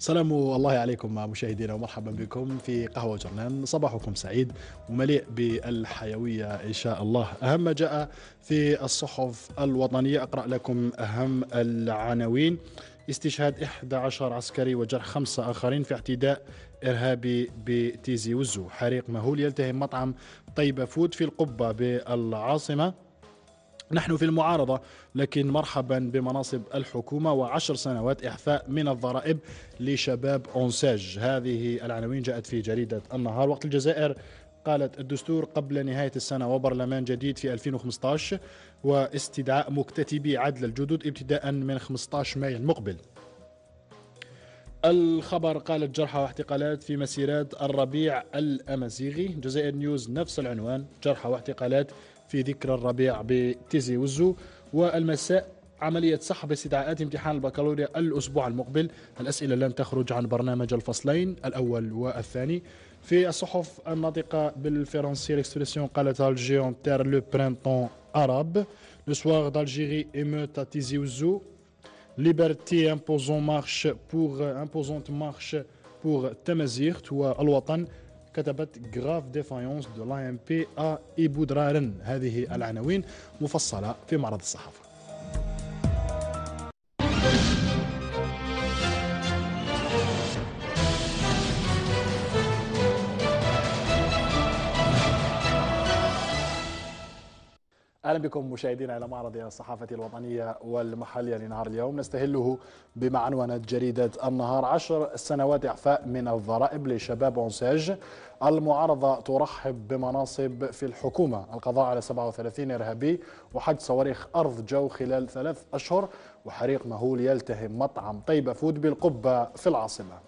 سلام الله عليكم مشاهدينا ومرحبا بكم في قهوة جرنان صباحكم سعيد ومليء بالحيوية إن شاء الله أهم ما جاء في الصحف الوطنية أقرأ لكم أهم العناوين استشهاد 11 عسكري وجرح خمسة آخرين في اعتداء إرهابي بتيزي وزو حريق مهول يلتهم مطعم طيبة فود في القبة بالعاصمة نحن في المعارضة لكن مرحبا بمناصب الحكومة وعشر سنوات إحفاء من الضرائب لشباب أونساج هذه العناوين جاءت في جريدة النهار وقت الجزائر قالت الدستور قبل نهاية السنة وبرلمان جديد في 2015 واستدعاء مكتتبي عدل الجدد ابتداء من 15 مايو المقبل الخبر قالت جرحى واعتقالات في مسيرات الربيع الأمازيغي جزائر نيوز نفس العنوان جرحى واعتقالات في ذكرى الربيع بتيزي وزو والمساء عملية سحب استدعاءات امتحان البكالوريا الأسبوع المقبل الأسئلة لن تخرج عن برنامج الفصلين الأول والثاني في الصحف الناطقة بالفرنسية ليكسبريسيون قالت الجيون تير لو برينتون أراب لو سواغ d'Algérie émeute تيزي وزو ليبرتي امبوزون مارش بور امبوزونت مارش بور تمازيغت والوطن كتبت غراف ديفايونس دو لاي ام بي ا ايبودرارن هذه العناوين مفصله في معرض الصحافه اهلا بكم مشاهدينا الى معرض الصحافه الوطنيه والمحليه لنهار اليوم نستهله بمعنونه جريده النهار عشر سنوات اعفاء من الضرائب لشباب عنساج المعارضه ترحب بمناصب في الحكومه القضاء على 37 ارهابي وحج صواريخ ارض جو خلال ثلاث اشهر وحريق مهول يلتهم مطعم طيبه فود بالقبه في العاصمه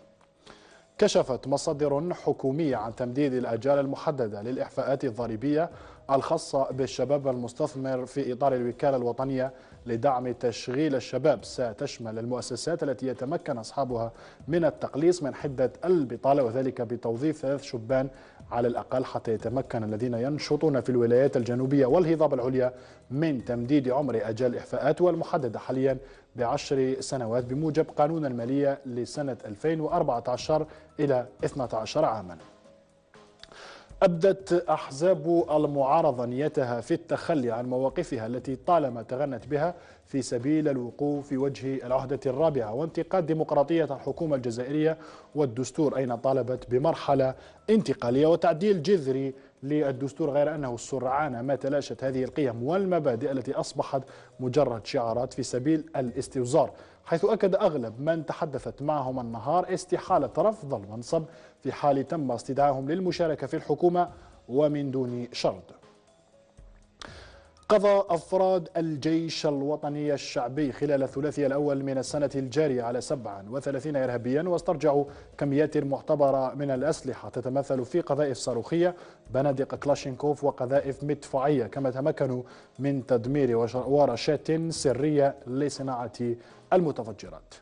كشفت مصادر حكومية عن تمديد الأجال المحددة للإحفاءات الضريبية الخاصة بالشباب المستثمر في إطار الوكالة الوطنية لدعم تشغيل الشباب ستشمل المؤسسات التي يتمكن أصحابها من التقليص من حدة البطالة وذلك بتوظيف ثلاث شبان على الأقل حتى يتمكن الذين ينشطون في الولايات الجنوبية والهضاب العليا من تمديد عمر أجال إحفاءات والمحددة حاليا بعشر سنوات بموجب قانون المالية لسنة 2014 إلى 12 عاماً أبدت أحزاب المعارضة نيتها في التخلي عن مواقفها التي طالما تغنت بها في سبيل الوقوف في وجه العهدة الرابعة وانتقاد ديمقراطية الحكومة الجزائرية والدستور أين طالبت بمرحلة انتقالية وتعديل جذري للدستور غير أنه سرعان ما تلاشت هذه القيم والمبادئ التي أصبحت مجرد شعارات في سبيل الاستوزار حيث أكد أغلب من تحدثت معهم النهار استحالة رفض المنصب في حال تم استدعاهم للمشاركة في الحكومة ومن دون شرط قضى أفراد الجيش الوطني الشعبي خلال الثلاثي الأول من السنة الجارية على 37 إرهابيا واسترجعوا كميات معتبرة من الأسلحة تتمثل في قذائف صاروخية بنادق كلاشينكوف وقذائف مدفعية كما تمكنوا من تدمير ورشات سرية لصناعة المتفجرات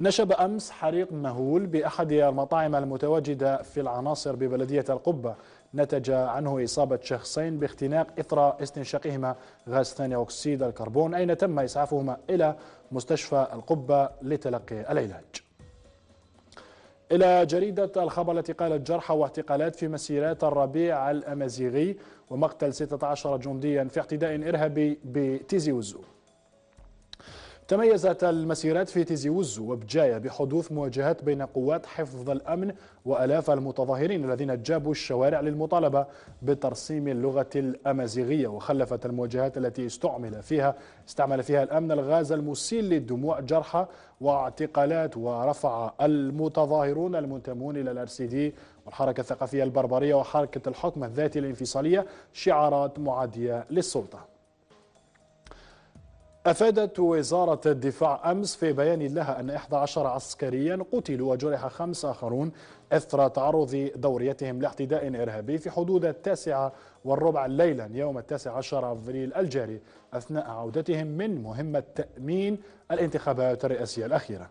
نشب أمس حريق مهول بأحد المطاعم المتواجدة في العناصر ببلدية القبة نتج عنه إصابة شخصين باختناق إثر استنشاقهما غاز ثاني أكسيد الكربون أين تم إسعافهما إلى مستشفى القبة لتلقي العلاج إلى جريدة الخبر التي قالت جرحى واعتقالات في مسيرات الربيع الأمازيغي ومقتل 16 جنديا في اعتداء إرهابي بتيزي وزو تميزت المسيرات في تيزي وزو وبجاية بحدوث مواجهات بين قوات حفظ الأمن وألاف المتظاهرين الذين جابوا الشوارع للمطالبة بترسيم اللغة الأمازيغية وخلفت المواجهات التي استعمل فيها استعمل فيها الأمن الغاز المسيل للدموع جرحى واعتقالات ورفع المتظاهرون المنتمون إلى الار سي دي والحركة الثقافية البربرية وحركة الحكم الذاتي الانفصالية شعارات معادية للسلطة أفادت وزارة الدفاع أمس في بيان لها أن 11 عسكريا قتلوا وجرح خمس آخرون أثر تعرض دوريتهم لاعتداء إرهابي في حدود التاسعة والربع ليلا يوم التاسع عشر أفريل الجاري أثناء عودتهم من مهمة تأمين الانتخابات الرئاسية الأخيرة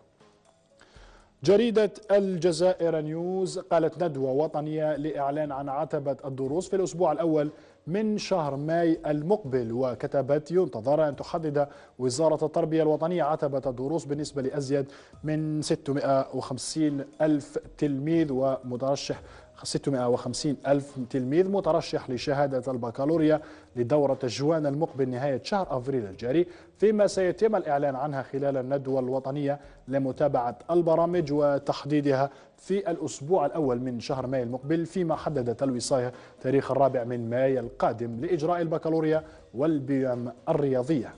جريدة الجزائر نيوز قالت ندوة وطنية لإعلان عن عتبة الدروس في الأسبوع الأول من شهر ماي المقبل وكتبت ينتظر أن تحدد وزارة التربية الوطنية عتبة الدروس بالنسبة لأزيد من 650 ألف تلميذ ومترشح 650 ألف تلميذ مترشح لشهادة البكالوريا لدورة الجوان المقبل نهاية شهر أفريل الجاري فيما سيتم الإعلان عنها خلال الندوة الوطنية لمتابعة البرامج وتحديدها في الأسبوع الأول من شهر ماي المقبل فيما حددت الوصاية تاريخ الرابع من ماي القادم لإجراء البكالوريا والبيام الرياضية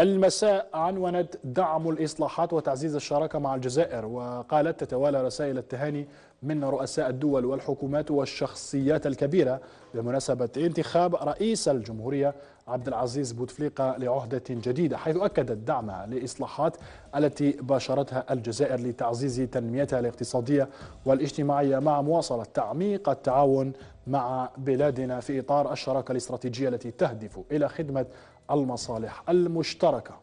المساء عنونت دعم الإصلاحات وتعزيز الشراكة مع الجزائر وقالت تتوالى رسائل التهاني من رؤساء الدول والحكومات والشخصيات الكبيرة بمناسبة انتخاب رئيس الجمهورية عبد العزيز بوتفليقة لعهدة جديدة حيث أكدت دعمها لإصلاحات التي باشرتها الجزائر لتعزيز تنميتها الاقتصادية والاجتماعية مع مواصلة تعميق التعاون مع بلادنا في إطار الشراكة الاستراتيجية التي تهدف إلى خدمة المصالح المشتركة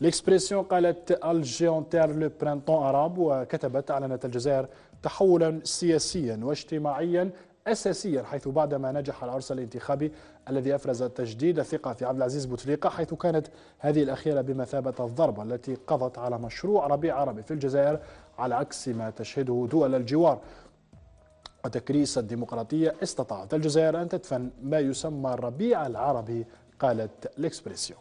ليكسبريسيون قالت الجيونتير لو برينتون أراب وكتبت أعلنت الجزائر تحولا سياسيا واجتماعيا اساسيا حيث بعدما نجح العرس الانتخابي الذي افرز تجديد الثقه في عبد العزيز بوتفليقه حيث كانت هذه الاخيره بمثابه الضربه التي قضت على مشروع ربيع عربي في الجزائر على عكس ما تشهده دول الجوار وتكريس الديمقراطيه استطاعت الجزائر ان تدفن ما يسمى الربيع العربي قالت ليكسبريسيون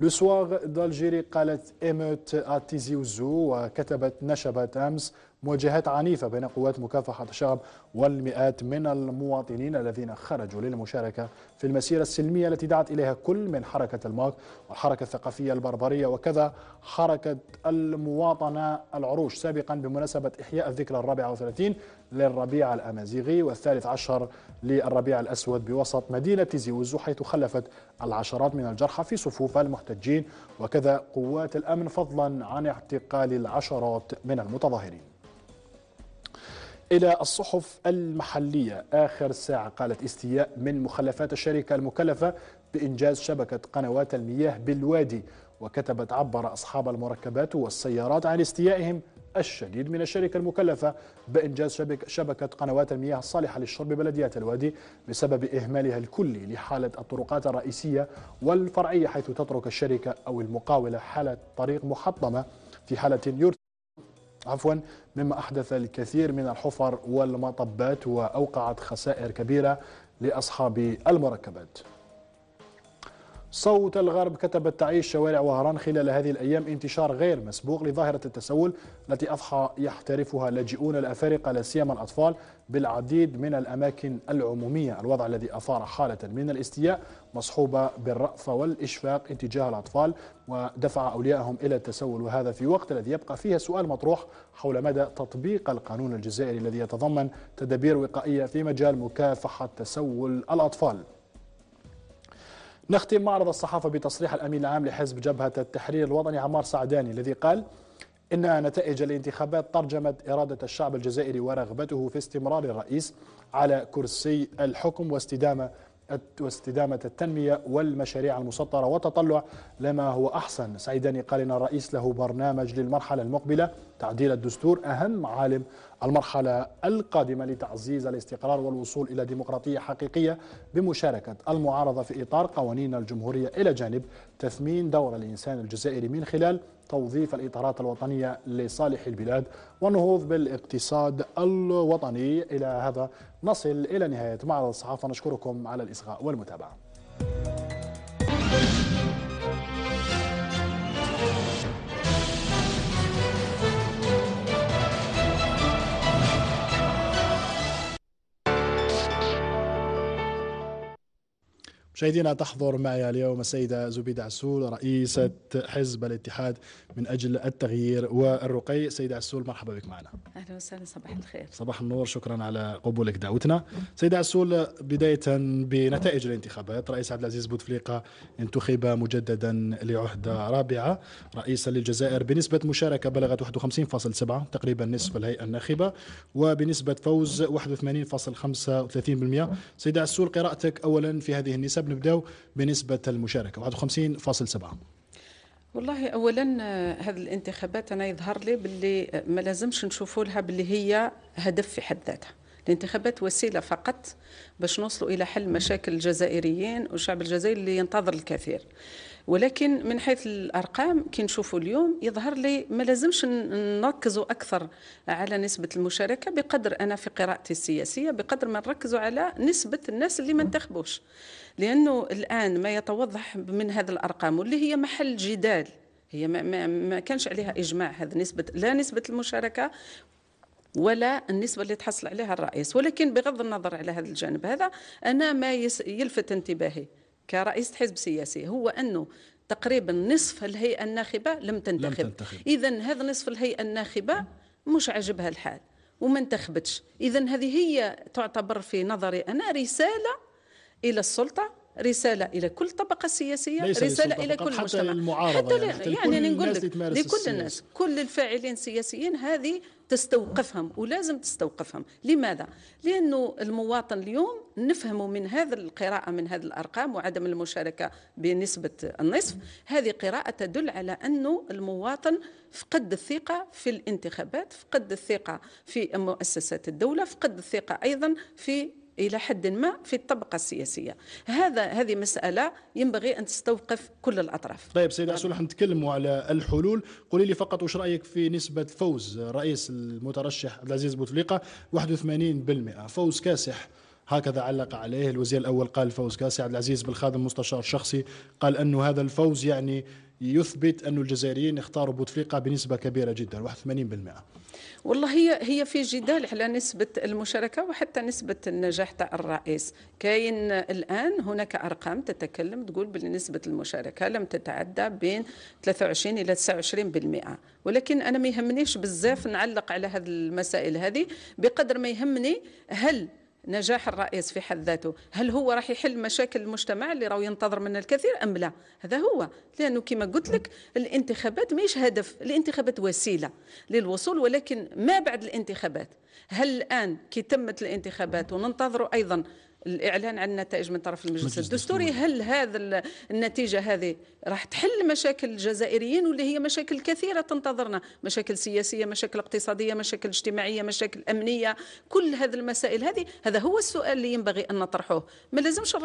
لو سوار دالجيري قالت ايموت اتيزي وزو وكتبت نشبت امس مواجهات عنيفة بين قوات مكافحة الشعب والمئات من المواطنين الذين خرجوا للمشاركة في المسيرة السلمية التي دعت إليها كل من حركة الماك والحركة الثقافية البربرية وكذا حركة المواطنة العروش سابقا بمناسبة إحياء الذكرى الرابعة وثلاثين للربيع الأمازيغي والثالث عشر للربيع الأسود بوسط مدينة زيوزو حيث خلفت العشرات من الجرحى في صفوف المحتجين وكذا قوات الأمن فضلا عن اعتقال العشرات من المتظاهرين إلى الصحف المحلية آخر ساعة قالت استياء من مخلفات الشركة المكلفة بإنجاز شبكة قنوات المياه بالوادي وكتبت عبر أصحاب المركبات والسيارات عن استيائهم الشديد من الشركة المكلفة بإنجاز شبك شبكة قنوات المياه الصالحة للشرب ببلديات الوادي بسبب إهمالها الكلي لحالة الطرقات الرئيسية والفرعية حيث تترك الشركة أو المقاولة حالة طريق محطمة في حالة يرتفع عفوا مما أحدث الكثير من الحفر والمطبات وأوقعت خسائر كبيرة لأصحاب المركبات صوت الغرب كتبت تعيش شوارع وهران خلال هذه الأيام انتشار غير مسبوق لظاهرة التسول التي أضحى يحترفها لاجئون الأفارقة لا سيما الأطفال بالعديد من الأماكن العمومية الوضع الذي أثار حالة من الاستياء مصحوبة بالرأفة والإشفاق اتجاه الأطفال ودفع أوليائهم إلى التسول وهذا في وقت الذي يبقى فيه سؤال مطروح حول مدى تطبيق القانون الجزائري الذي يتضمن تدابير وقائية في مجال مكافحة تسول الأطفال نختم معرض الصحافة بتصريح الأمين العام لحزب جبهة التحرير الوطني عمار سعداني الذي قال إن نتائج الانتخابات ترجمت إرادة الشعب الجزائري ورغبته في استمرار الرئيس على كرسي الحكم واستدامة واستدامة التنمية والمشاريع المسطرة وتطلع لما هو أحسن سعيداني قال إن الرئيس له برنامج للمرحلة المقبلة تعديل الدستور أهم عالم المرحلة القادمة لتعزيز الاستقرار والوصول إلى ديمقراطية حقيقية بمشاركة المعارضة في إطار قوانين الجمهورية إلى جانب تثمين دور الإنسان الجزائري من خلال توظيف الإطارات الوطنية لصالح البلاد والنهوض بالاقتصاد الوطني إلى هذا نصل إلى نهاية معرض الصحافة نشكركم على الإصغاء والمتابعة مشاهدينا تحضر معي اليوم السيدة زبيدة عسول رئيسة حزب الاتحاد من أجل التغيير والرقي سيدة عسول مرحبا بك معنا أهلا وسهلا صباح الخير صباح النور شكرا على قبولك دعوتنا سيدة عسول بداية بنتائج الانتخابات رئيس عبد العزيز بوتفليقة انتخب مجددا لعهدة رابعة رئيسا للجزائر بنسبة مشاركة بلغت 51.7 تقريبا نصف الهيئة الناخبة وبنسبة فوز 81.35% سيدة عسول قراءتك أولا في هذه النسب نبداو بنسبه المشاركه 51.7 والله اولا آه، هذه الانتخابات انا يظهر لي باللي آه، ما لازمش نشوفوا لها باللي هي هدف في حد ذاتها الانتخابات وسيله فقط باش نوصلوا الى حل مشاكل الجزائريين والشعب الجزائري اللي ينتظر الكثير ولكن من حيث الارقام كي نشوفوا اليوم يظهر لي ما لازمش نركزوا اكثر على نسبه المشاركه بقدر انا في قراءتي السياسيه بقدر ما نركزوا على نسبه الناس اللي ما انتخبوش لانه الان ما يتوضح من هذه الارقام واللي هي محل جدال هي ما, ما, ما كانش عليها اجماع هذه نسبه لا نسبه المشاركه ولا النسبة اللي تحصل عليها الرئيس ولكن بغض النظر على هذا الجانب هذا أنا ما يلفت انتباهي كرئيس حزب سياسي هو أنه تقريبا نصف الهيئة الناخبة لم تنتخب, لم تنتخب. إذا هذا نصف الهيئة الناخبة مش عجبها الحال وما انتخبتش إذا هذه هي تعتبر في نظري أنا رسالة إلى السلطة رسالة إلى كل طبقة سياسية رسالة إلى كل حتى مجتمع المعارضة حتى يعني, حتى يعني نقول لك لكل الناس كل الفاعلين السياسيين هذه تستوقفهم ولازم تستوقفهم لماذا؟ لأنه المواطن اليوم نفهم من هذا القراءة من هذه الأرقام وعدم المشاركة بنسبة النصف هذه قراءة تدل على أنه المواطن فقد الثقة في الانتخابات فقد الثقة في مؤسسات الدولة فقد الثقة أيضا في الى حد ما في الطبقه السياسيه هذا هذه مساله ينبغي ان تستوقف كل الاطراف طيب سيدة اسول راح نتكلموا على الحلول قولي لي فقط وش رايك في نسبه فوز رئيس المترشح عبد العزيز بوتفليقه 81% فوز كاسح هكذا علق عليه الوزير الاول قال فوز كاسح عبد العزيز بالخادم مستشار شخصي قال انه هذا الفوز يعني يثبت أن الجزائريين اختاروا بوتفليقة بنسبة كبيرة جدا 81% والله هي هي في جدال على نسبة المشاركة وحتى نسبة النجاح تاع الرئيس كاين الآن هناك أرقام تتكلم تقول بأن نسبة المشاركة لم تتعدى بين 23 إلى 29% ولكن أنا ما يهمنيش بزاف نعلق على هذه المسائل هذه بقدر ما يهمني هل نجاح الرئيس في حد ذاته هل هو راح يحل مشاكل المجتمع اللي راهو ينتظر منه الكثير ام لا هذا هو لانه كما قلت لك الانتخابات مش هدف الانتخابات وسيله للوصول ولكن ما بعد الانتخابات هل الان كي تمت الانتخابات وننتظر ايضا الاعلان عن النتائج من طرف المجلس الدستوري هل هذا النتيجه هذه راح تحل مشاكل الجزائريين واللي هي مشاكل كثيره تنتظرنا مشاكل سياسيه مشاكل اقتصاديه مشاكل اجتماعيه مشاكل امنيه كل هذه المسائل هذه هذا هو السؤال اللي ينبغي ان نطرحه ما لازمش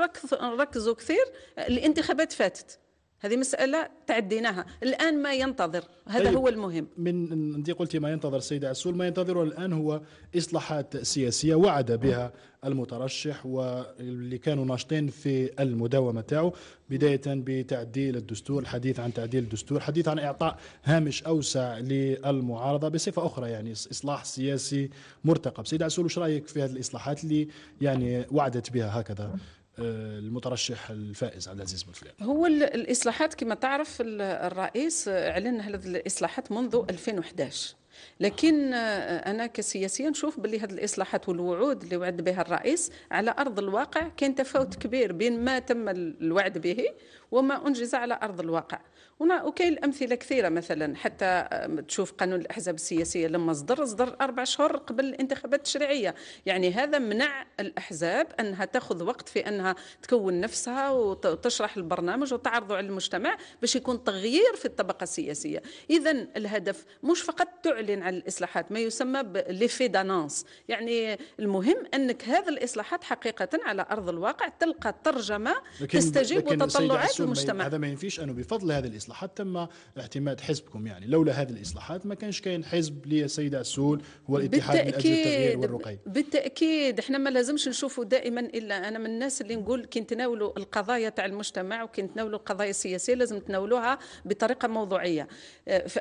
نركزوا كثير الانتخابات فاتت هذه مسألة تعديناها الآن ما ينتظر هذا طيب، هو المهم من أنت قلتي ما ينتظر السيد عسول ما ينتظره الآن هو إصلاحات سياسية وعد بها المترشح واللي كانوا ناشطين في المداومة تاعه بداية بتعديل الدستور الحديث عن تعديل الدستور الحديث عن إعطاء هامش أوسع للمعارضة بصفة أخرى يعني إصلاح سياسي مرتقب سيد عسول وش رأيك في هذه الإصلاحات اللي يعني وعدت بها هكذا آه، المترشح الفائز عبد العزيز بوتفليقه هو الاصلاحات كما تعرف الرئيس اعلن هذه الاصلاحات منذ 2011 لكن آه، انا كسياسيه نشوف باللي هذه الاصلاحات والوعود اللي وعد بها الرئيس على ارض الواقع كان تفاوت كبير بين ما تم الوعد به وما انجز على ارض الواقع وكاين الامثله كثيره مثلا حتى تشوف قانون الاحزاب السياسيه لما صدر صدر اربع شهور قبل الانتخابات التشريعيه يعني هذا منع الاحزاب انها تاخذ وقت في انها تكون نفسها وتشرح البرنامج وتعرضه على المجتمع باش يكون تغيير في الطبقه السياسيه اذا الهدف مش فقط تعلن عن الاصلاحات ما يسمى بليفي دانونس يعني المهم انك هذا الاصلاحات حقيقه على ارض الواقع تلقى ترجمه تستجيب لكن وتطلعات المجتمع هذا ما ينفيش انه بفضل هذا الاصلاح الاصلاحات تم اعتماد حزبكم يعني لولا هذه الاصلاحات ما كانش كاين حزب للسيده سول هو الاتحاد بالتأكيد من اجل التغيير والرقي بالتاكيد احنا ما لازمش نشوفوا دائما الا انا من الناس اللي نقول كي نتناولوا القضايا تاع المجتمع وكي نتناولوا القضايا السياسيه لازم نتناولوها بطريقه موضوعيه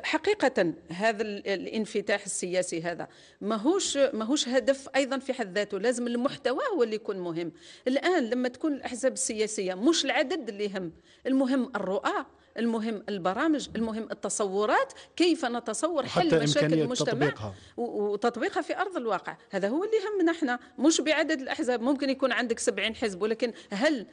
حقيقه هذا الانفتاح السياسي هذا ماهوش ماهوش هدف ايضا في حد ذاته لازم المحتوى هو اللي يكون مهم الان لما تكون الاحزاب السياسيه مش العدد اللي يهم المهم الرؤى المهم البرامج المهم التصورات كيف نتصور حل مشاكل المجتمع تطبيقها. وتطبيقها في أرض الواقع هذا هو اللي يهمنا احنا مش بعدد الأحزاب ممكن يكون عندك سبعين حزب ولكن هل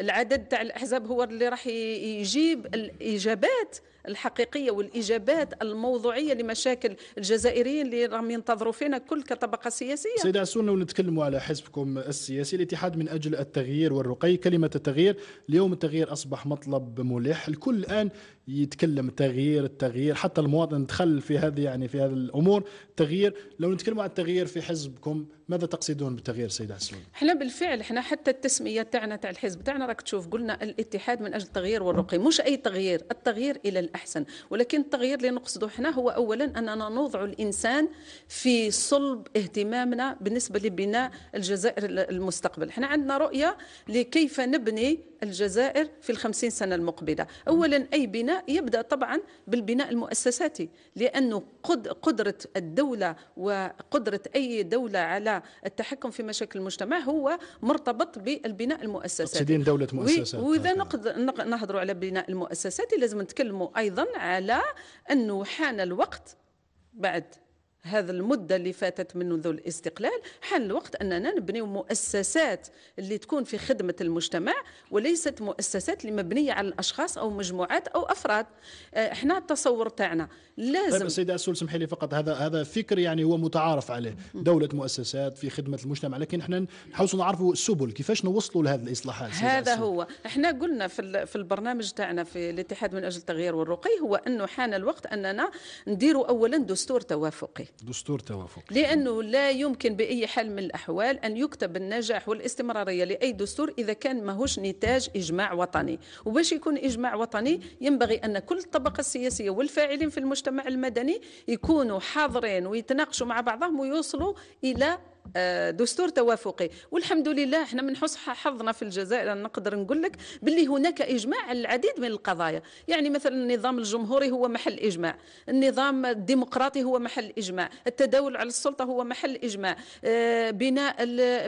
العدد تاع الأحزاب هو اللي راح يجيب الإجابات الحقيقية والإجابات الموضوعية لمشاكل الجزائريين اللي راهم ينتظروا فينا كل كطبقة سياسية سيدة عسونا ونتكلم على حزبكم السياسي الاتحاد من أجل التغيير والرقي كلمة التغيير اليوم التغيير أصبح مطلب ملح الكل الآن يتكلم تغيير التغيير حتى المواطن دخل في هذه يعني في هذه الامور تغيير لو نتكلم عن التغيير في حزبكم ماذا تقصدون بالتغيير سيد عسلون؟ احنا بالفعل احنا حتى التسميه تاعنا تاع الحزب تاعنا راك تشوف قلنا الاتحاد من اجل التغيير والرقي مش اي تغيير التغيير الى الأحسن ولكن التغيير اللي نقصده حنا هو أولا أننا نوضع الإنسان في صلب اهتمامنا بالنسبة لبناء الجزائر المستقبل حنا عندنا رؤية لكيف نبني الجزائر في الخمسين سنة المقبلة أولا أي بناء يبدأ طبعا بالبناء المؤسساتي لأنه قدرة الدولة وقدرة أي دولة على التحكم في مشاكل المجتمع هو مرتبط بالبناء المؤسساتي تقصدين دولة مؤسسات وإذا نهضروا على بناء المؤسساتي لازم نتكلموا أيضا على أنه حان الوقت بعد هذا المده اللي فاتت منذ الاستقلال حان الوقت اننا نبنيو مؤسسات اللي تكون في خدمه المجتمع وليست مؤسسات اللي مبنيه على الاشخاص او مجموعات او افراد آه، احنا التصور تاعنا لازم طيب السيده اسول سمحي لي فقط هذا هذا فكر يعني هو متعارف عليه دوله مؤسسات في خدمه المجتمع لكن احنا نحاولوا نعرفوا السبل كيفاش نوصلوا لهذه الاصلاحات هذا أسول. هو احنا قلنا في في البرنامج تاعنا في الاتحاد من اجل التغيير والرقي هو انه حان الوقت اننا نديروا اولا دستور توافقي دستور توافق لأنه لا يمكن بأي حال من الأحوال أن يكتب النجاح والاستمرارية لأي دستور إذا كان ماهوش نتاج إجماع وطني وباش يكون إجماع وطني ينبغي أن كل الطبقة السياسية والفاعلين في المجتمع المدني يكونوا حاضرين ويتناقشوا مع بعضهم ويوصلوا إلى آه، دستور توافقي والحمد لله احنا من حسن حظنا في الجزائر نقدر نقول لك باللي هناك اجماع على العديد من القضايا يعني مثلا النظام الجمهوري هو محل اجماع النظام الديمقراطي هو محل اجماع التداول على السلطه هو محل اجماع آه، بناء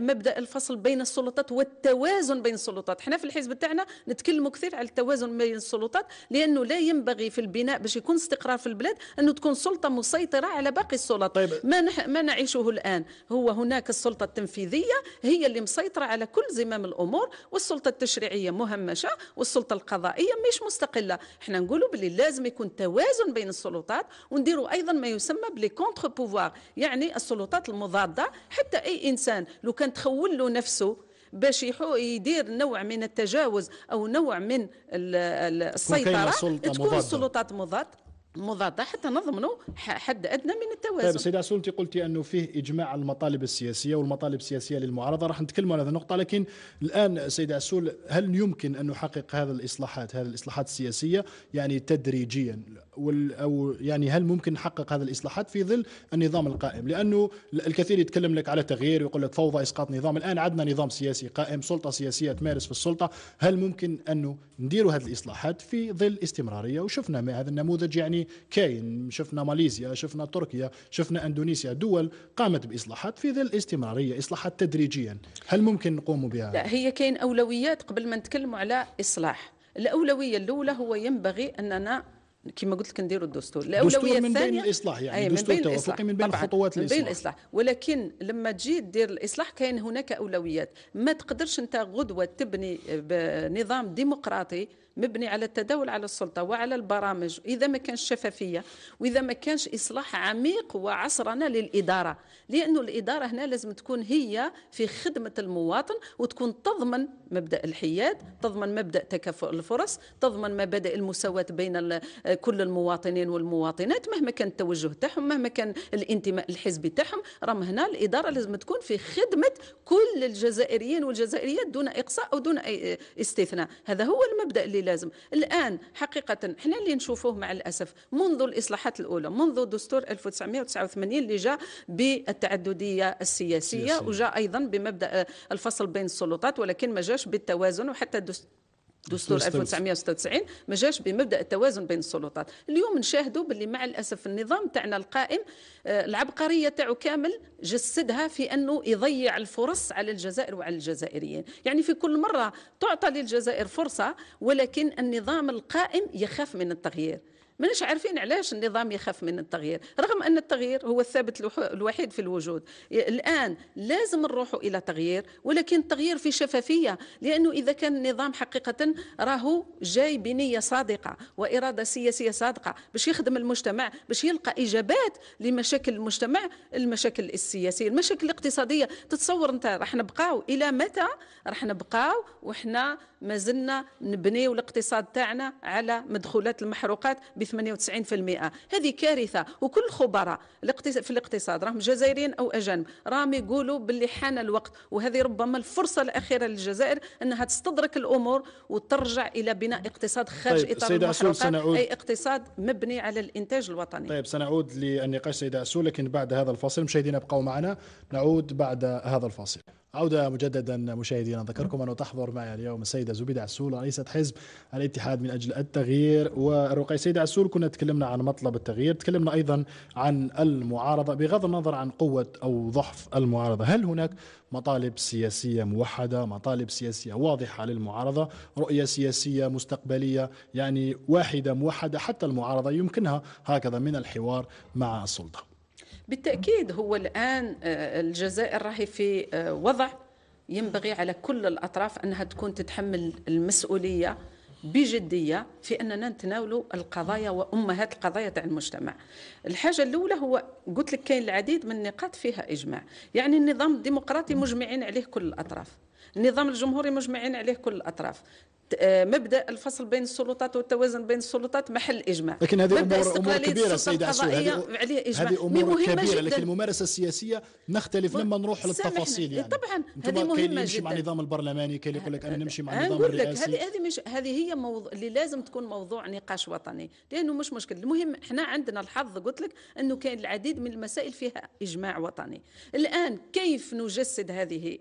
مبدا الفصل بين السلطات والتوازن بين السلطات احنا في الحزب تاعنا نتكلموا كثير على التوازن بين السلطات لانه لا ينبغي في البناء باش يكون استقرار في البلاد انه تكون سلطه مسيطره على باقي السلطات طيب. ما نح... ما نعيشه الان هو هنا هناك السلطة التنفيذية هي اللي مسيطرة على كل زمام الأمور والسلطة التشريعية مهمشة والسلطة القضائية مش مستقلة احنا نقولوا باللي لازم يكون توازن بين السلطات ونديروا أيضا ما يسمى بلي كونتر بوفوار يعني السلطات المضادة حتى أي إنسان لو كان تخول له نفسه باش يدير نوع من التجاوز او نوع من السيطره تكون السلطات مضاد مضادة حتى نضمنوا حد أدنى من التوازن طيب سيدة عسول قلتي أنه فيه إجماع على المطالب السياسية والمطالب السياسية للمعارضة راح نتكلم على هذه النقطة لكن الآن سيدة عسول هل يمكن أن نحقق هذا الإصلاحات هذه الإصلاحات السياسية يعني تدريجيا وال او يعني هل ممكن نحقق هذه الاصلاحات في ظل النظام القائم لانه الكثير يتكلم لك على تغيير ويقول لك فوضى اسقاط نظام الان عندنا نظام سياسي قائم سلطه سياسيه تمارس في السلطه هل ممكن انه نديروا هذه الاصلاحات في ظل استمراريه وشفنا مع هذا النموذج يعني كاين شفنا ماليزيا شفنا تركيا شفنا اندونيسيا دول قامت باصلاحات في ظل استمراريه اصلاحات تدريجيا هل ممكن نقوم بها لا هي كاين اولويات قبل ما نتكلموا على اصلاح الاولويه الاولى هو ينبغي اننا كما قلت لك نديروا الدستور الاولويه الثانيه من بين الاصلاح يعني دستور من بين الإصلاح. من بين طبعاً. خطوات الاصلاح من بين الاصلاح ولكن لما تجي دير الاصلاح كاين هناك اولويات ما تقدرش انت غدوه تبني نظام ديمقراطي مبني على التداول على السلطة وعلى البرامج إذا ما كانش شفافية وإذا ما كانش إصلاح عميق وعصرنا للإدارة لأنه الإدارة هنا لازم تكون هي في خدمة المواطن وتكون تضمن مبدأ الحياد تضمن مبدأ تكافؤ الفرص تضمن مبادئ المساواة بين كل المواطنين والمواطنات مهما كان التوجه تاعهم مهما كان الانتماء الحزبي تاعهم رغم هنا الإدارة لازم تكون في خدمة كل الجزائريين والجزائريات دون إقصاء أو دون أي استثناء هذا هو المبدأ اللي لازم الان حقيقه حنا اللي نشوفوه مع الاسف منذ الاصلاحات الاولى منذ دستور 1989 اللي جاء بالتعدديه السياسيه وجاء ايضا بمبدا الفصل بين السلطات ولكن ما جاش بالتوازن وحتى دستور 1996 ما جاش بمبدا التوازن بين السلطات اليوم نشاهدوا باللي مع الاسف النظام تاعنا القائم آه، العبقريه تاعو كامل جسدها في انه يضيع الفرص على الجزائر وعلى الجزائريين يعني في كل مره تعطى للجزائر فرصه ولكن النظام القائم يخاف من التغيير ماناش عارفين علاش النظام يخاف من التغيير رغم ان التغيير هو الثابت الوحيد في الوجود الان لازم نروحوا الى تغيير ولكن التغيير في شفافيه لانه اذا كان النظام حقيقه راهو جاي بنيه صادقه واراده سياسيه صادقه باش يخدم المجتمع باش يلقى اجابات لمشاكل المجتمع المشاكل السياسيه المشاكل الاقتصاديه تتصور انت راح نبقاو الى متى راح نبقاو وحنا مازلنا نبنيو الاقتصاد تاعنا على مدخولات المحروقات ب 98% هذه كارثه وكل الخبراء في الاقتصاد راهم جزائريين او اجانب راهم يقولوا باللي حان الوقت وهذه ربما الفرصه الاخيره للجزائر انها تستدرك الامور وترجع الى بناء اقتصاد خارج طيب اطار المحروقات سنعود... اي اقتصاد مبني على الانتاج الوطني طيب سنعود للنقاش سيده عسول لكن بعد هذا الفاصل مشاهدينا ابقوا معنا نعود بعد هذا الفاصل عودة مجددا مشاهدينا نذكركم أن تحضر معي اليوم السيدة زبيدة عسول رئيسة حزب الاتحاد من أجل التغيير والرقي السيدة عسول كنا تكلمنا عن مطلب التغيير تكلمنا أيضا عن المعارضة بغض النظر عن قوة أو ضعف المعارضة هل هناك مطالب سياسية موحدة مطالب سياسية واضحة للمعارضة رؤية سياسية مستقبلية يعني واحدة موحدة حتى المعارضة يمكنها هكذا من الحوار مع السلطة بالتاكيد هو الان آه، الجزائر راهي في آه، وضع ينبغي على كل الاطراف انها تكون تتحمل المسؤوليه بجديه في اننا نتناولوا القضايا وامهات القضايا تاع المجتمع. الحاجه الاولى هو قلت لك كاين العديد من النقاط فيها اجماع، يعني النظام الديمقراطي مجمعين عليه كل الاطراف. النظام الجمهوري مجمعين عليه كل الاطراف آه، مبدا الفصل بين السلطات والتوازن بين السلطات محل اجماع لكن هذه امور امور كبيره سيده عسو هذه اجماع هذه امور كبيره جداً. لكن الممارسه السياسيه نختلف لما نروح للتفاصيل يعني طبعا هذه مهمه جدا مع النظام البرلماني كاين يقول لك انا نمشي مع النظام الرئاسي هذه هذه مش هذه هي موضوع اللي لازم تكون موضوع نقاش وطني لانه مش مشكل المهم احنا عندنا الحظ قلت لك انه كاين العديد من المسائل فيها اجماع وطني الان كيف نجسد هذه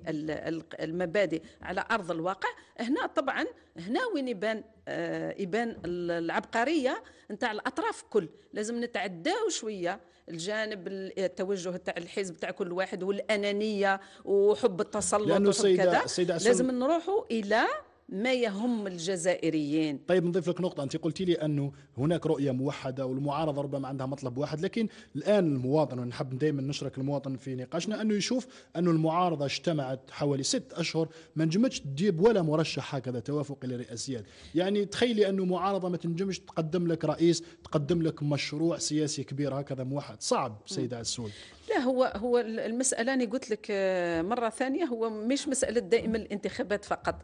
المبادئ المبادئ على ارض الواقع هنا طبعا هنا وين يبان آه يبان العبقريه نتاع الاطراف كل لازم نتعداو شويه الجانب التوجه تاع الحزب تاع كل واحد والانانيه وحب التسلط وكذا لازم نروحوا الى ما يهم الجزائريين طيب نضيف لك نقطة أنت قلت لي أنه هناك رؤية موحدة والمعارضة ربما عندها مطلب واحد لكن الآن المواطن ونحب دائما نشرك المواطن في نقاشنا أنه يشوف أنه المعارضة اجتمعت حوالي ست أشهر ما نجمتش تجيب ولا مرشح هكذا توافق إلى رئاسيات يعني تخيلي أنه معارضة ما تنجمش تقدم لك رئيس تقدم لك مشروع سياسي كبير هكذا موحد صعب سيدة عسول لا هو هو المساله انا قلت لك آه، مره ثانيه هو مش مساله دائما الانتخابات فقط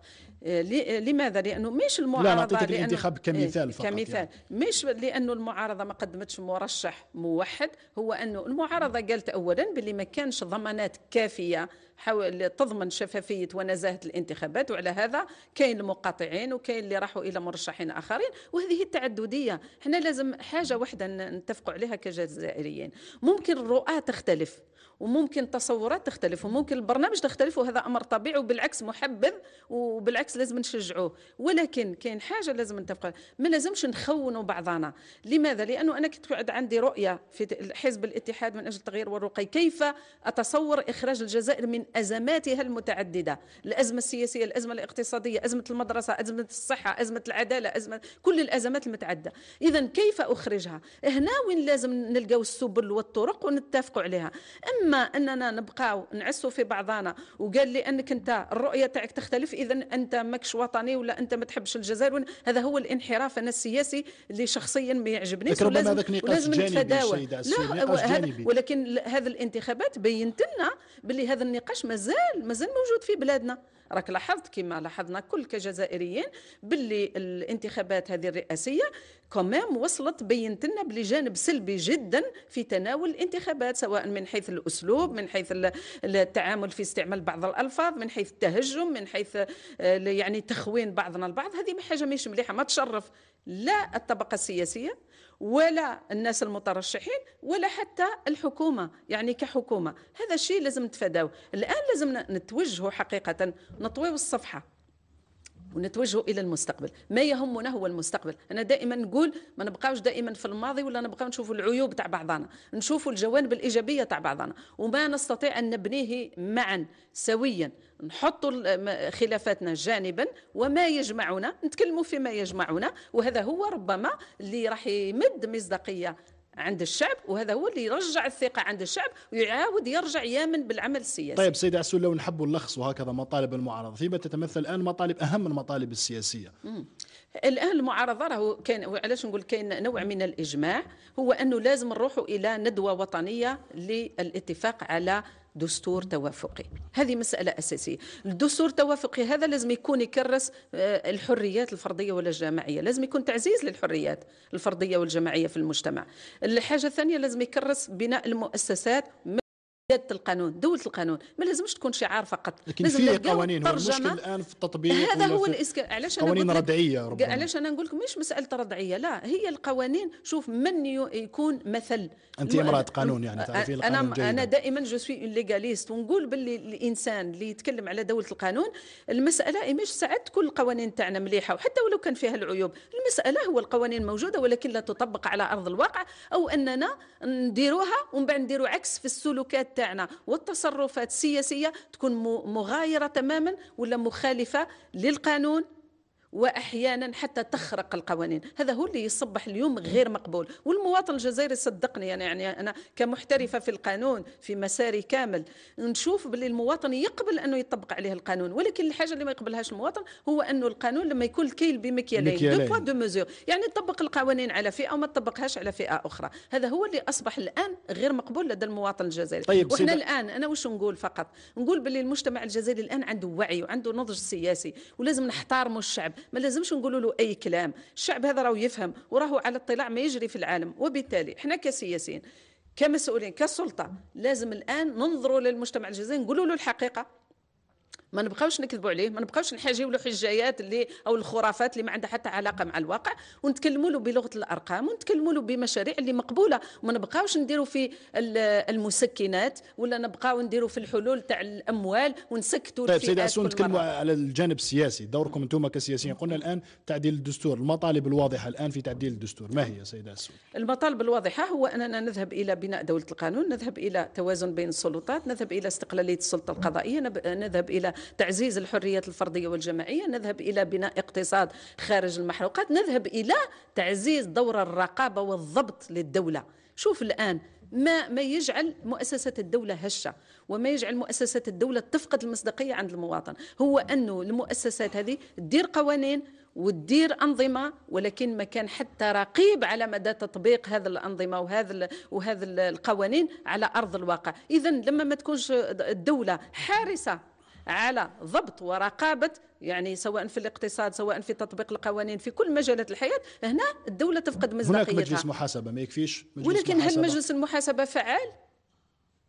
آه، لماذا لانه مش المعارضه لا نعطيك الانتخاب آه، كمثال فقط كمثال يعني. مش لانه المعارضه ما قدمتش مرشح موحد هو انه المعارضه قالت اولا باللي ما كانش ضمانات كافيه حاول تضمن شفافيه ونزاهه الانتخابات وعلى هذا كاين المقاطعين وكاين اللي راحوا الى مرشحين اخرين وهذه التعدديه حنا لازم حاجه واحده نتفقوا عليها كجزائريين ممكن الرؤى تختلف وممكن التصورات تختلف وممكن البرنامج تختلف وهذا امر طبيعي وبالعكس محبذ وبالعكس لازم نشجعوه ولكن كاين حاجه لازم نتفق ما لازمش نخونوا بعضنا لماذا لانه انا كنت عندي رؤيه في حزب الاتحاد من اجل التغيير والرقي كيف اتصور اخراج الجزائر من ازماتها المتعدده الازمه السياسيه الازمه الاقتصاديه ازمه المدرسه ازمه الصحه ازمه العداله ازمه كل الازمات المتعدده اذا كيف اخرجها هنا وين لازم نلقاو السبل والطرق ونتفقوا عليها اما اما اننا نبقاو نعسوا في بعضنا وقال لي انك انت الرؤيه تاعك تختلف اذا انت ماكش وطني ولا انت ما تحبش الجزائر هذا هو الانحراف انا السياسي اللي شخصيا ما يعجبنيش ولازم ولازم نتفاداوه لا ولكن هذه الانتخابات بينت لنا باللي هذا النقاش مازال مازال موجود في بلادنا راك لاحظت كما لاحظنا كل كجزائريين باللي الانتخابات هذه الرئاسيه كمام وصلت بينت لنا بلي جانب سلبي جدا في تناول الانتخابات سواء من حيث الاسلوب من حيث التعامل في استعمال بعض الالفاظ من حيث التهجم من حيث آه، يعني تخوين بعضنا البعض هذه حاجه مش مليحه ما تشرف لا الطبقه السياسيه ولا الناس المترشحين ولا حتى الحكومه يعني كحكومه هذا الشيء لازم نتفاداوه الان لازم نتوجهوا حقيقه نطويو الصفحه ونتوجهوا الى المستقبل ما يهمنا هو المستقبل انا دائما نقول ما نبقاوش دائما في الماضي ولا نبقاو نشوفوا العيوب تاع بعضنا نشوفوا الجوانب الايجابيه تاع بعضنا وما نستطيع ان نبنيه معا سويا نحطوا خلافاتنا جانبا وما يجمعنا نتكلموا فيما يجمعنا وهذا هو ربما اللي راح يمد مصداقيه عند الشعب وهذا هو اللي يرجع الثقه عند الشعب ويعاود يرجع يامن بالعمل السياسي. طيب سيد عسول لو نحبوا نلخص هكذا مطالب المعارضه، فيما تتمثل الان مطالب اهم المطالب السياسيه؟ مم. الان المعارضه راهو كان علاش نقول كاين نوع من الاجماع هو انه لازم نروحوا الى ندوه وطنيه للاتفاق على دستور توافقي هذه مسألة أساسية الدستور التوافقي هذا لازم يكون يكرس آه، الحريات الفردية ولا الجماعية لازم يكون تعزيز للحريات الفردية والجماعية في المجتمع الحاجة الثانية لازم يكرس بناء المؤسسات جاده القانون دوله القانون ما لازمش تكون شعار فقط لكن لازم في قوانين المشكل الان في التطبيق هذا هو الاسك... علاش قوانين ردعيه ربما علاش انا نقول لكم مش مساله ردعيه لا هي القوانين شوف من يكون مثل انت امراه قانون يعني تعرفين القانون انا انا دائما جو سوي ليغاليست ونقول باللي الانسان اللي يتكلم على دوله القانون المساله مش ساعات كل القوانين تاعنا مليحه وحتى ولو كان فيها العيوب المساله هو القوانين موجوده ولكن لا تطبق على ارض الواقع او اننا نديروها ومن بعد نديروا عكس في السلوكات تاعنا والتصرفات السياسيه تكون مغايره تماما ولا مخالفه للقانون واحيانا حتى تخرق القوانين هذا هو اللي يصبح اليوم غير مقبول والمواطن الجزائري صدقني أنا يعني،, يعني انا كمحترفه في القانون في مساري كامل نشوف باللي المواطن يقبل انه يطبق عليه القانون ولكن الحاجه اللي ما يقبلهاش المواطن هو انه القانون لما يكون الكيل بمكيالين دو بوا دو مزور يعني تطبق القوانين على فئه وما تطبقهاش على فئه اخرى هذا هو اللي اصبح الان غير مقبول لدى المواطن الجزائري طيب وحنا سيدة. الان انا واش نقول فقط نقول باللي المجتمع الجزائري الان عنده وعي وعنده نضج سياسي ولازم نحتارموا الشعب ما لازمش نقولوا له اي كلام الشعب هذا راهو يفهم وراه على اطلاع ما يجري في العالم وبالتالي احنا كسياسيين كمسؤولين كسلطه لازم الان ننظروا للمجتمع الجزائري نقولوا له الحقيقه ما نبقاوش نكذبوا عليه ما نبقاوش نحاجيو له حجايات اللي او الخرافات اللي ما عندها حتى علاقه مع الواقع ونتكلموا له بلغه الارقام ونتكلموا له بمشاريع اللي مقبوله وما نبقاوش نديروا في المسكنات ولا نبقاو نديروا في الحلول تاع الاموال ونسكتوا طيب سيدي عسون نتكلموا على الجانب السياسي دوركم انتم كسياسيين قلنا الان تعديل الدستور المطالب الواضحه الان في تعديل الدستور ما هي سيده عسون المطالب الواضحه هو اننا نذهب الى بناء دوله القانون نذهب الى توازن بين السلطات نذهب الى استقلاليه السلطه القضائيه نذهب الى تعزيز الحريات الفردية والجماعية نذهب إلى بناء اقتصاد خارج المحروقات نذهب إلى تعزيز دور الرقابة والضبط للدولة شوف الآن ما ما يجعل مؤسسات الدولة هشة وما يجعل مؤسسات الدولة تفقد المصداقية عند المواطن هو أنه المؤسسات هذه تدير قوانين وتدير أنظمة ولكن ما كان حتى رقيب على مدى تطبيق هذه الأنظمة وهذا وهذا القوانين على أرض الواقع إذا لما ما تكونش الدولة حارسة على ضبط ورقابه يعني سواء في الاقتصاد سواء في تطبيق القوانين في كل مجالات الحياه هنا الدوله تفقد مصداقيتها هناك مجلس محاسبه ما يكفيش مجلس ولكن محاسبة. هل مجلس المحاسبه فعال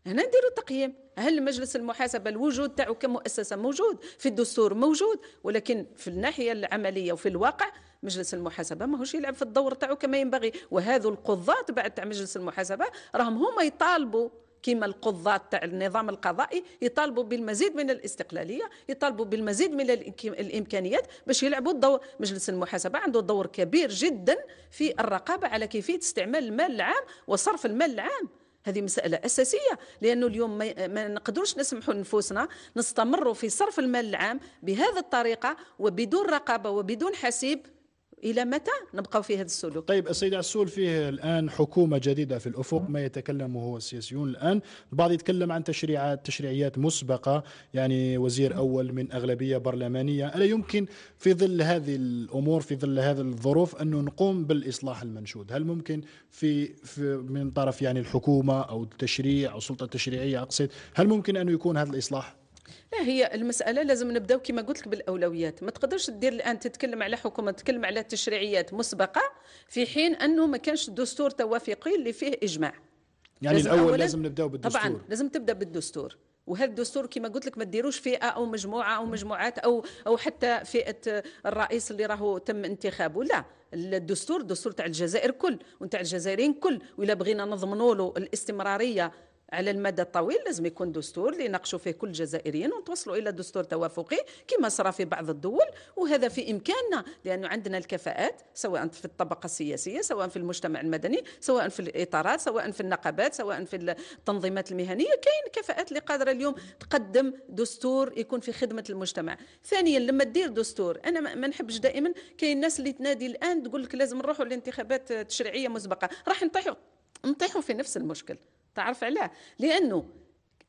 هنا نديروا تقييم هل مجلس المحاسبه الوجود تاعو كمؤسسه موجود في الدستور موجود ولكن في الناحيه العمليه وفي الواقع مجلس المحاسبه ماهوش يلعب في الدور تاعو كما ينبغي وهذو القضاة بعد تاع مجلس المحاسبه راهم هما يطالبوا كما القضاة تاع النظام القضائي يطالبوا بالمزيد من الاستقلاليه يطالبوا بالمزيد من الامكانيات باش يلعبوا الدور مجلس المحاسبه عنده دور كبير جدا في الرقابه على كيفيه استعمال المال العام وصرف المال العام هذه مسألة أساسية لأنه اليوم ما نقدروش نسمحوا نفوسنا نستمروا في صرف المال العام بهذه الطريقة وبدون رقابة وبدون حسيب الى متى نبقاو في هذا السلوك؟ طيب السيد عسول فيه الان حكومه جديده في الافق ما يتكلم هو السياسيون الان البعض يتكلم عن تشريعات تشريعيات مسبقه يعني وزير اول من اغلبيه برلمانيه الا يمكن في ظل هذه الامور في ظل هذه الظروف انه نقوم بالاصلاح المنشود هل ممكن في, في من طرف يعني الحكومه او التشريع او السلطه التشريعيه اقصد هل ممكن ان يكون هذا الاصلاح لا هي المساله لازم نبداو كما قلت لك بالاولويات ما تقدرش دير الان تتكلم على حكومه تتكلم على تشريعيات مسبقه في حين انه ما كانش دستور توافقي اللي فيه اجماع يعني لازم الاول لازم نبداو بالدستور طبعا لازم تبدا بالدستور وهذا الدستور كما قلت لك ما ديروش فئه او مجموعه او مجموعات او او حتى فئه الرئيس اللي راهو تم انتخابه لا الدستور الدستور تاع الجزائر كل وتاع الجزائريين كل ولا بغينا نضمنوا له الاستمراريه على المدى الطويل لازم يكون دستور اللي يناقشوا فيه كل الجزائريين ونتوصلوا الى دستور توافقي كما صرا في بعض الدول وهذا في امكاننا لانه عندنا الكفاءات سواء في الطبقه السياسيه سواء في المجتمع المدني سواء في الاطارات سواء في النقابات سواء في التنظيمات المهنيه كاين كفاءات اللي قادره اليوم تقدم دستور يكون في خدمه المجتمع ثانيا لما تدير دستور انا ما نحبش دائما كاين الناس اللي تنادي الان تقول لك لازم نروحوا للانتخابات التشريعيه مسبقه راح نطيحوا نطيحوا في نفس المشكل تعرف علاه لأنه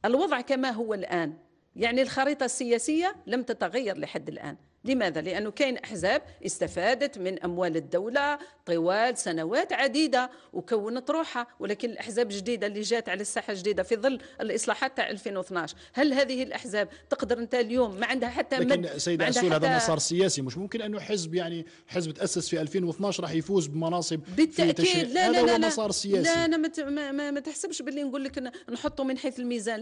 الوضع كما هو الآن يعني الخريطة السياسية لم تتغير لحد الآن لماذا؟ لأنه كاين أحزاب استفادت من أموال الدولة طوال سنوات عديدة وكونت روحها ولكن الأحزاب الجديدة اللي جات على الساحة الجديدة في ظل الإصلاحات تاع 2012 هل هذه الأحزاب تقدر أنت اليوم ما عندها حتى لكن سيد عسول هذا مسار سياسي مش ممكن أنه حزب يعني حزب تأسس في 2012 راح يفوز بمناصب بالتأكيد لا لا لا, لا, لا, مسار سياسي لا أنا ما, ما تحسبش باللي نقول لك نحطه من حيث الميزان